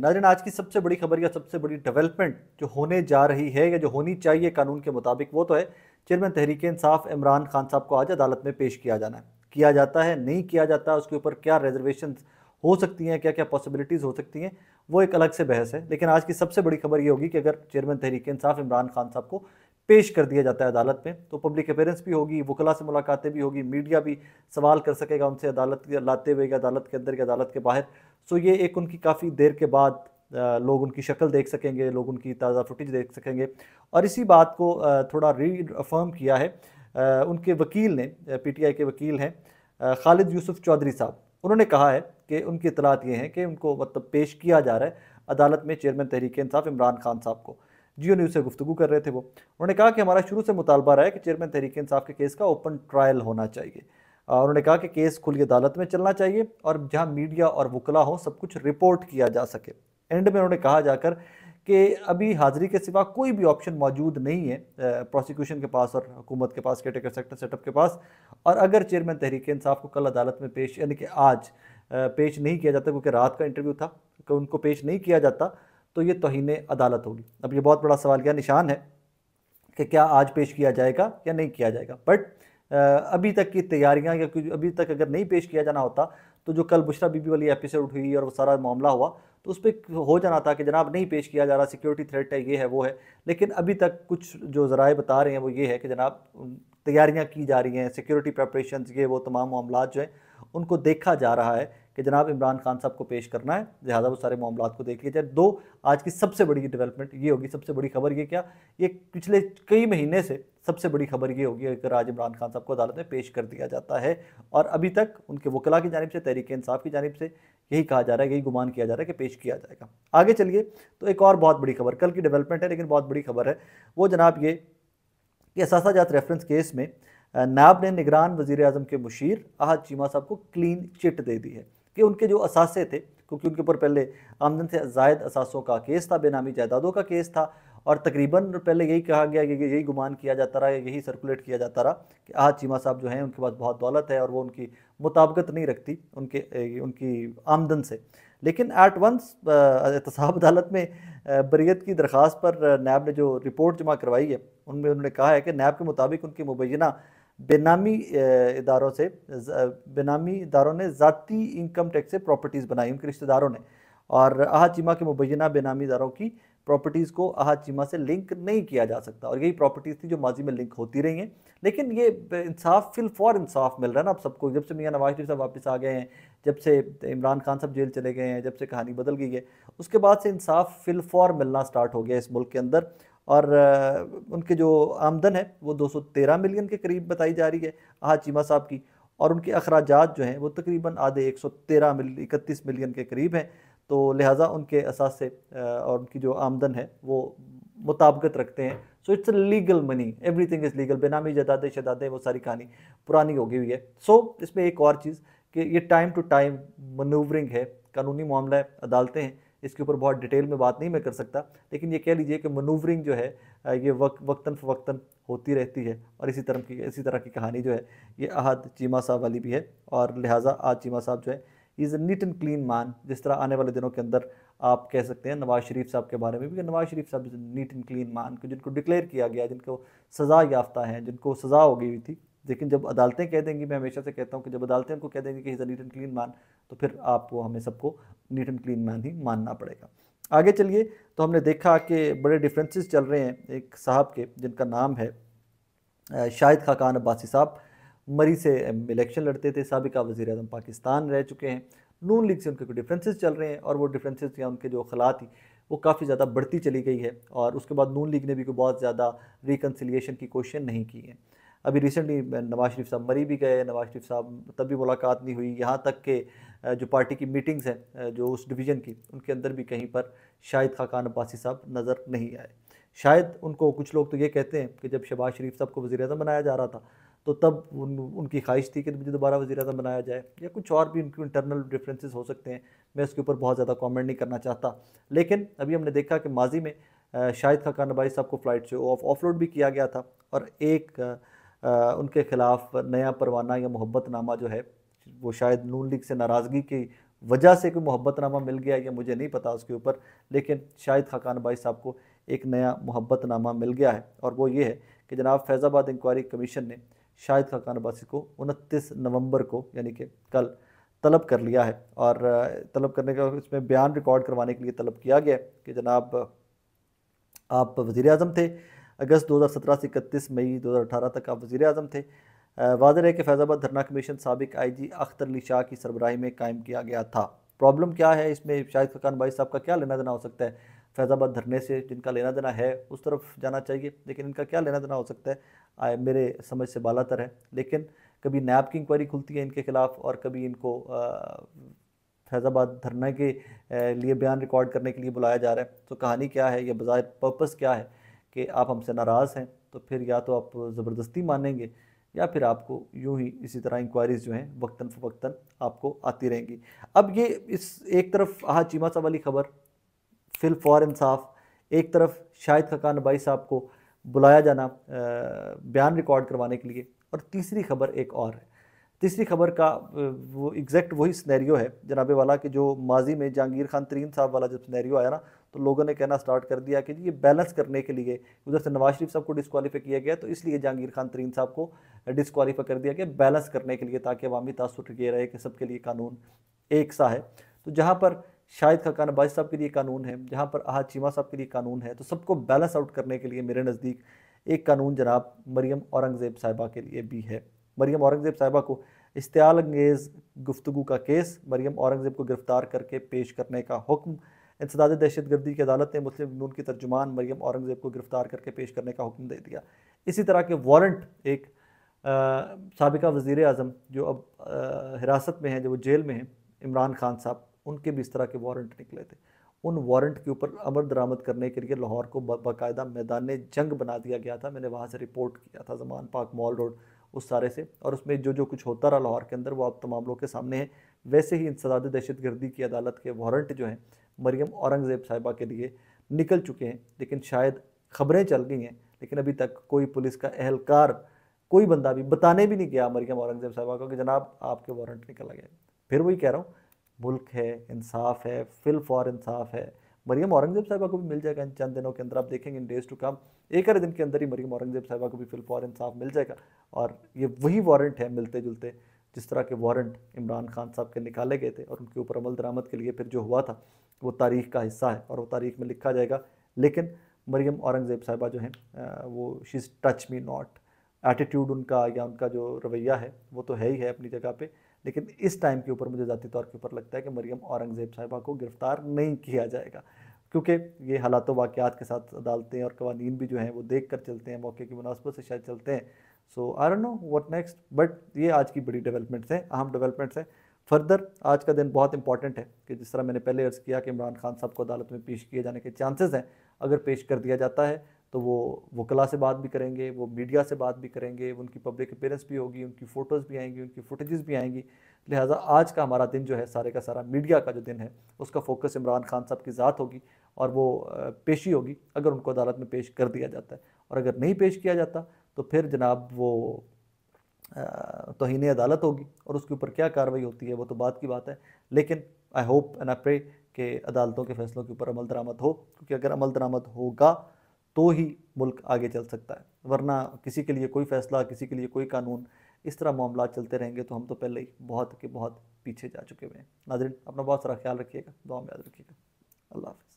नाजरन आज की सबसे बड़ी खबर या सबसे बड़ी डेवलपमेंट जो होने जा रही है या जो होनी चाहिए कानून के मुताबिक वो तो है चेयरमैन तहरीक इंसाफ इमरान खान साहब को आज अदालत में पेश किया जाना है किया जाता है नहीं किया जाता उसके ऊपर क्या रिजर्वेशन हो सकती हैं क्या क्या पॉसिबिलिटीज़ हो सकती हैं वो एक अलग से बहस है लेकिन आज की सबसे बड़ी खबर ये होगी कि अगर चेयरमैन तहरीक इंसाफ इमरान खान साहब को पेश कर दिया जाता है अदालत में तो पब्लिक अपेयरेंस भी होगी वकला से मुलाकातें भी होगी मीडिया भी सवाल कर सकेगा उनसे अदालत लाते हुए अदालत के अंदर या अदालत के बाहर सो ये एक उनकी काफ़ी देर के बाद लोग उनकी शक्ल देख सकेंगे लोग उनकी ताज़ा फुटेज देख सकेंगे और इसी बात को थोड़ा रीअफर्म किया है उनके वकील ने पीटीआई के वकील हैं खालिद यूसुफ चौधरी साहब उन्होंने कहा है कि उनकी इतलात ये हैं कि उनको मतलब पेश किया जा रहा है अदालत में चेयरमैन तहरीक इंसाफ इमरान खान साहब को जियो न्यूज़ से गुफ्तु कर रहे थे वो उन्होंने कहा कि हमारा शुरू से मुतालबा रहा है कि चेयरमैन तहरीक इंसाफ के केस का ओपन ट्रायल होना चाहिए उन्होंने कहा कि केस खुली अदालत में चलना चाहिए और जहाँ मीडिया और वकला हो सब कुछ रिपोर्ट किया जा सके एंड में उन्होंने कहा जाकर कि अभी हाज़िरी के सिवा कोई भी ऑप्शन मौजूद नहीं है प्रोसिक्यूशन के पास और हुकूमत के पास केटेकर सेक्टर सेटअप के पास और अगर चेयरमैन तहरीक इंसाफ को कल अदालत में पेश यानी कि आज पेश नहीं किया जाता क्योंकि रात का इंटरव्यू था कि उनको पेश नहीं किया जाता तो ये तोहन अदालत होगी अब ये बहुत बड़ा सवाल क्या निशान है कि क्या आज पेश किया जाएगा या नहीं किया जाएगा बट अभी तक की तैयारियां या अभी तक अगर नहीं पेश किया जाना होता तो जो कल बुशरा बीबी वाली एपिसोड हुई और वो सारा मामला हुआ तो उस पर हो जाना था कि जनाब नहीं पेश किया जा रहा सिक्योरिटी थ्रेट है ये है वो है लेकिन अभी तक कुछ जो ज़राए बता रहे हैं वो ये है कि जनाब तैयारियाँ की जा रही हैं सिक्योरिटी प्रपरेशन ये वो तमाम मामला जो हैं उनको देखा जा रहा है कि जनाब इमरान खान साहब को पेश करना है लिहाजा वो सारे मामला को देख लिया जाए दो आज की सबसे बड़ी डेवलपमेंट ये होगी सबसे बड़ी खबर ये क्या ये पिछले कई महीने से सबसे बड़ी खबर ये होगी अगर आज इमरान खान साहब को अदालत में पेश कर दिया जाता है और अभी तक उनके वकला की जानब से तहरीक इंसाफ की जानब से यही कहा जा रहा है यही गुमान किया जा रहा है कि पेश किया जाएगा आगे चलिए तो एक और बहुत बड़ी खबर कल की डेवलपमेंट है लेकिन बहुत बड़ी खबर है वो जनाब ये कि असाजात रेफरेंस केस में नायब ने निगरान वजीर अजम के मुशीर आहद चीमा साहब को क्लीन चिट दे दी है कि उनके जो असासे थे क्योंकि उनके ऊपर पहले आमदन से जायद असासों का केस था बेनामी जायदादों का केस था और तकरीबन पहले यही कहा गया कि यही गुमान किया जाता रहा यही सर्कुलेट किया जाता रहा कि आज चीमा साहब जो हैं उनके पास बहुत दौलत है और वो उनकी मुताबकत नहीं रखती उनके उनकी आमदन से लेकिन एट वंस एहतसाब अदालत में बरीत की दरख्वास्त पर नैब ने जो रिपोर्ट जमा करवाई है उनमें उन्होंने कहा है कि नैब के मुताबिक उनकी मुबैना बेनामी इदारों से बेनामी इदारों ने ज़ाती इनकम टैक्स से प्रॉपर्टीज़ बनाई उनके रिश्तेदारों ने और अहा चीमा के मुबैना बेनामी इदारों की प्रॉपर्टीज़ को अहा चीमा से लिंक नहीं किया जा सकता और यही प्रॉपर्टीज़ थी जो माजी में लिंक होती रही हैं लेकिन ये इंसाफ फिल फॉर इंसाफ मिल रहा है ना आप सबको जब से मियाँ नवाज शरीफ साहब वापस आ गए हैं जब से इमरान खान साहब जेल चले गए हैं जब से कहानी बदल गई है उसके बाद से इंसाफ फिल फॉर मिलना स्टार्ट हो गया इस मुल्क के अंदर और उनके जो आमदन है वो 213 मिलियन के करीब बताई जा रही है आहा चीमा साहब की और उनके अखराज जो हैं वो तकरीबन आधे 113 मिल इकतीस मिलियन के करीब हैं तो लिहाजा उनके असास से और उनकी जो आमदन है वो मुताबकत रखते हैं so it's legal money everything is legal बेनामी जदादे शदादे वो सारी कहानी पुरानी होगी हुई है सो so, इसमें एक और चीज़ कि ये टाइम टू टाइम मनूवरिंग है कानूनी मामला है अदालतें हैं इसके ऊपर बहुत डिटेल में बात नहीं मैं कर सकता लेकिन ये कह लीजिए कि मनूवरिंग जो है ये वक वक्ता फ़वक्ता होती रहती है और इसी तरह की इसी तरह की कहानी जो है ये अहद चीमा साहब वाली भी है और लिहाजा आज चीमा साहब जो है is a neat and clean man जिस तरह आने वाले दिनों के अंदर आप कह सकते हैं नवाज़ शरीफ साहब के बारे में भी नवाज़ शरीफ साहब नीट एंड क्लीन मान जिनको डिक्लेयर किया गया जिनको सज़ा याफ्ता है जिनको सज़ा हो गई हुई थी लेकिन जब अदालतें कह देंगी मैं हमेशा से कहता हूँ कि जब अदालतें उनको कह देंगी कि is a neat and clean man तो फिर आपको हमें सबको नीट एंड क्लीन मैन ही मानना पड़ेगा आगे चलिए तो हमने देखा कि बड़े डिफरेंसेस चल रहे हैं एक साहब के जिनका नाम है शाहिद खाकान अब्बासी साहब मरी से इलेक्शन लड़ते थे सबका वज़ी अजम पाकिस्तान रह चुके हैं नून लीग से उनके कुछ डिफरेंसेस चल रहे हैं और वो डिफरेंसेस या उनके जो अखलात थी वो काफ़ी ज़्यादा बढ़ती चली गई है और उसके बाद नून लीग ने भी कोई बहुत ज़्यादा रिकनसिलियेशन की कोशिश नहीं की है अभी रिसेंटली नवाज शरीफ साहब मरी भी गए नवाज शरीफ साहब तब भी मुलाकात नहीं हुई यहाँ तक के जो पार्टी की मीटिंग्स हैं जो उस डिवीज़न की उनके अंदर भी कहीं पर शाहिद खाकान अब्बासी साहब नज़र नहीं आए शायद उनको कुछ लोग तो ये कहते हैं कि जब शहबाज शरीफ साहब को वज़ी अजम बनाया जा रहा था तो तब उन उनकी ख्वाहिश थी कि मुझे दोबारा वजी अजम बनाया जाए या कुछ और भी उनके इंटरनल डिफरेंसेस हो सकते हैं मैं उसके ऊपर बहुत ज़्यादा कमेंट नहीं करना चाहता लेकिन अभी हमने देखा कि माजी में शाहिद खाकान अब्बासी साहब को फ़्लाइट से ऑफ ऑफ भी किया गया था और एक उनके ख़िलाफ़ नया परवाना या मोहब्बतनामा जो है वो शायद नून लीग से नाराज़गी की वजह से कोई मोहब्बतनामा मिल गया या मुझे नहीं पता उसके ऊपर लेकिन शायद खाकान भाई साहब को एक नया मोहब्बतनामा मिल गया है और वो ये है कि जनाब फैज़ाबाद इंक्वायरी कमीशन ने शाहिद खाकान बासी को उनतीस नवंबर को यानी कि कल तलब कर लिया है और तलब करने का इसमें बयान रिकॉर्ड करवाने के लिए तलब किया गया कि जनाब आप वज़ी अजम थे अगस्त 2017 से इकतीस मई 2018 तक आप वज़ी अजम थे वाजह है कि फैज़ाबाद धरना कमीशन सबक आई जी अख्तर अली शाह की सरबराही में कायम किया गया था प्रॉब्लम क्या है इसमें शाहिद फकान भाई साहब का क्या लेना देना हो सकता है फैज़ाबाद धरने से जिनका लेना देना है उस तरफ जाना चाहिए लेकिन इनका क्या लेना देना हो सकता है आए, मेरे समझ से बालातर है लेकिन कभी नैब की इंक्वायरी खुलती है इनके खिलाफ और कभी इनको फैज़ाबाद धरने के लिए बयान रिकॉर्ड करने के लिए बुलाया जा रहा है तो कहानी क्या है या बाज़ार पर्पज़ क्या है कि आप हमसे नाराज़ हैं तो फिर या तो आप ज़बरदस्ती मानेंगे या फिर आपको यूं ही इसी तरह इंक्वायरीज़ जो हैं वक्ता फ़वक्ता आपको आती रहेंगी अब ये इस एक तरफ आहा चीमा साहब वाली खबर फिल फॉर इंसाफ एक तरफ शाहिद खकान बाई साहब को बुलाया जाना बयान रिकॉर्ड करवाने के लिए और तीसरी खबर एक और है तीसरी खबर का वो एग्जैक्ट वही स्नैरियो है जनाब वाला कि जो माजी में जहांगीर खान तरीन साहब वाला जब स्नैरियो आया ना तो लोगों ने कहना स्टार्ट कर दिया कि ये बैलेंस करने के लिए उधर से नवाज शरीफ साहब को डिसकवालीफाई किया गया तो इसलिए जहांगीर खान तरीन साहब को डिसकवालीफाई कर दिया गया बैलेंस करने के लिए ताकि अवामी तासर ये रहे कि सबके लिए कानून एक सा है तो जहाँ पर शाहिद खकान अब्बास साहब के लिए कानून है जहाँ पर अहा चीमा साहब के लिए कानून है तो सबको बैलेंस आउट करने के लिए मेरे नज़दीक एक कानून जनाब मरियम औरंगज़ेब साहिबा के लिए भी है मरियम औरंगज़ेब साहिबा को इश्तियाल अंगेज़ गुफ्तु का केस मरियम औरंगज़ेब को गिरफ़्तार करके पेश करने का हुक्म इंसदाद दहशत गर्दी की अदालत ने मुस्लिम नून की तर्जुमान मरियम औरंगज़ेब को गिरफ़्तार करके पेश करने का हुक्म दे दिया इसी तरह के वारंट एक सबका वज़ी अजम जो अब आ, हिरासत में हैं जो वो जेल में हैं इमरान खान साहब उनके भी इस तरह के वारंट निकले थे उन वारंट के ऊपर अमर दरामद करने के लिए लाहौर को बाकायदा मैदान जंग बना दिया गया था मैंने वहाँ से रिपोर्ट किया था जमान पाक मॉल रोड उस सारे से और उसमें जो जो कुछ होता रहा लाहौर के अंदर वो आप तमाम लोग के सामने है वैसे ही इंसदाद दहशत गर्दी की अदालत के वारंट जो हैं मरियम औरंगज़ेब साहिबा के लिए निकल चुके हैं लेकिन शायद खबरें चल गई हैं लेकिन अभी तक कोई पुलिस का अहलकार कोई बंदा भी बताने भी नहीं गया मरियम औरंगज़ेब साहिबा को कि जनाब आपके वारंट निकला गए फिर वही कह रहा हूँ मुल्क है इंसाफ है फिल फॉर इंसाफ है मरियम औरंगजेब साहबा को भी मिल जाएगा इन चंद दिनों के अंदर आप देखेंगे इन डेज टू कम एक आधे दिन के अंदर ही मरियम औरंगजेब साहबा को भी फॉर इंसाफ मिल जाएगा और ये वही वारंट है मिलते जुलते जिस तरह के वारंट इमरान खान साहब के निकाले गए थे और उनके ऊपर अमल दरामद के लिए फिर जो हुआ था वो तारीख का हिस्सा है और वो तारीख में लिखा जाएगा लेकिन मरियम औरंगज़ेब साहिबा जो हैं वो she is touch me not attitude उनका या उनका जो रवैया है वो तो है ही है अपनी जगह पर लेकिन इस टाइम के ऊपर मुझे ज़ाती तौर के ऊपर लगता है कि मरियम औरंगज़ेब साहिबा को गिरफ़्तार नहीं किया जाएगा क्योंकि ये हालात वाक़ात के साथ अदालतें और कवानीन भी जो हैं वो देख कर चलते हैं मौके की मुनासबत से शायद चलते हैं so I don't know what next but ये आज की बड़ी डेवलपमेंट्स हैं अहम डेवलपमेंट्स हैं फर्दर आज का दिन बहुत इंपॉर्टेंट है कि जिस तरह मैंने पहले अर्ज़ किया कि इमरान खान साहब को अदालत में पेश किए जाने के चांसेस हैं अगर पेश कर दिया जाता है तो वो वकला से बात भी करेंगे वो मीडिया से बात भी करेंगे उनकी पब्लिक अपेयरेंस भी होगी उनकी फ़ोटोज़ भी आएंगी उनकी फुटेजेस भी आएंगी लिहाजा आज का हमारा दिन जो है सारे का सारा मीडिया का जो दिन है उसका फोकस इमरान खान साहब की ज़ात होगी और वो पेशी होगी अगर उनको अदालत में पेश कर दिया जाता है और अगर नहीं पेश किया जाता तो फिर जनाब वो तोहनी अदालत होगी और उसके ऊपर क्या कार्रवाई होती है वो तो बात की बात है लेकिन I hope and I pray कि अदालतों के फ़ैसलों के ऊपर अमल दरामद हो क्योंकि अगर अमल दरामद होगा तो ही मुल्क आगे चल सकता है वरना किसी के लिए कोई फ़ैसला किसी के लिए कोई कानून इस तरह मामला चलते रहेंगे तो हम तो पहले ही बहुत के बहुत पीछे जा चुके हुए हैं नाजरन अपना बहुत सारा ख्याल रखिएगा दुआ में याद रखिएगा अल्लाह हाफ़